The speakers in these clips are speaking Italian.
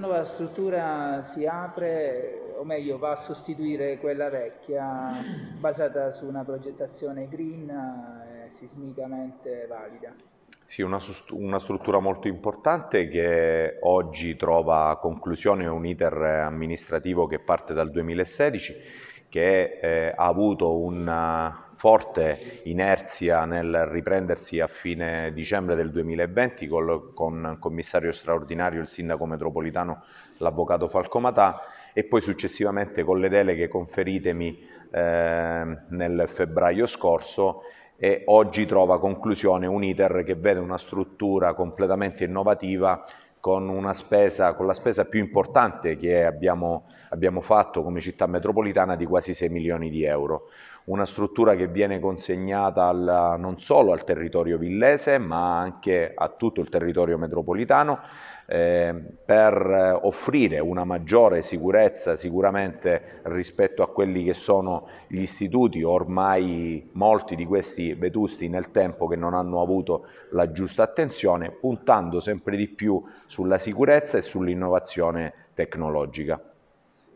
La nuova struttura si apre, o meglio va a sostituire quella vecchia, basata su una progettazione green e eh, sismicamente valida. Sì, una, una struttura molto importante che oggi trova conclusione un iter amministrativo che parte dal 2016 che eh, ha avuto una eh, forte inerzia nel riprendersi a fine dicembre del 2020 col, con commissario straordinario, il sindaco metropolitano, l'avvocato Falcomatà e poi successivamente con le deleghe conferitemi eh, nel febbraio scorso e oggi trova conclusione un iter che vede una struttura completamente innovativa con, spesa, con la spesa più importante che abbiamo, abbiamo fatto come città metropolitana di quasi 6 milioni di euro una struttura che viene consegnata al, non solo al territorio villese ma anche a tutto il territorio metropolitano ehm, eh, per offrire una maggiore sicurezza sicuramente rispetto a quelli che sono gli istituti, ormai molti di questi vetusti nel tempo che non hanno avuto la giusta attenzione, puntando sempre di più sulla sicurezza e sull'innovazione tecnologica.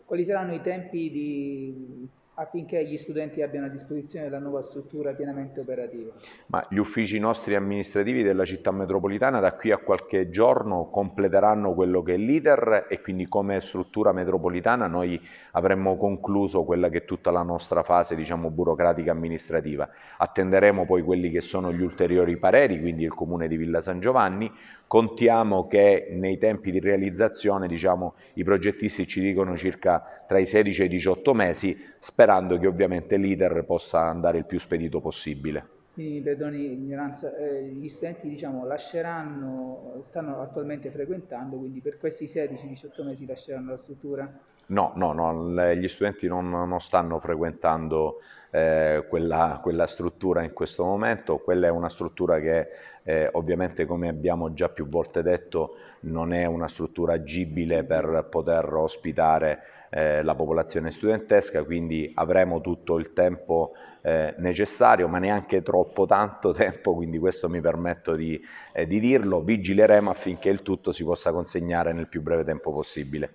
Quali saranno i tempi di affinché gli studenti abbiano a disposizione la nuova struttura pienamente operativa. Ma gli uffici nostri amministrativi della città metropolitana da qui a qualche giorno completeranno quello che è l'iter e quindi come struttura metropolitana noi avremmo concluso quella che è tutta la nostra fase diciamo, burocratica amministrativa. Attenderemo poi quelli che sono gli ulteriori pareri, quindi il comune di Villa San Giovanni, contiamo che nei tempi di realizzazione diciamo, i progettisti ci dicono circa tra i 16 e i 18 mesi, sperando che ovviamente l'iter possa andare il più spedito possibile. Quindi, perdoni l'ignoranza, eh, gli studenti diciamo, lasceranno, stanno attualmente frequentando, quindi per questi 16-18 mesi lasceranno la struttura? No, no, no, gli studenti non, non stanno frequentando eh, quella, quella, struttura in questo momento, quella è una struttura che eh, ovviamente come abbiamo già più volte detto non è una struttura agibile per poter ospitare eh, la popolazione studentesca, quindi avremo tutto il tempo eh, necessario, ma neanche troppo tanto tempo, quindi questo mi permetto di, eh, di dirlo, vigileremo affinché il tutto si possa consegnare nel più breve tempo possibile.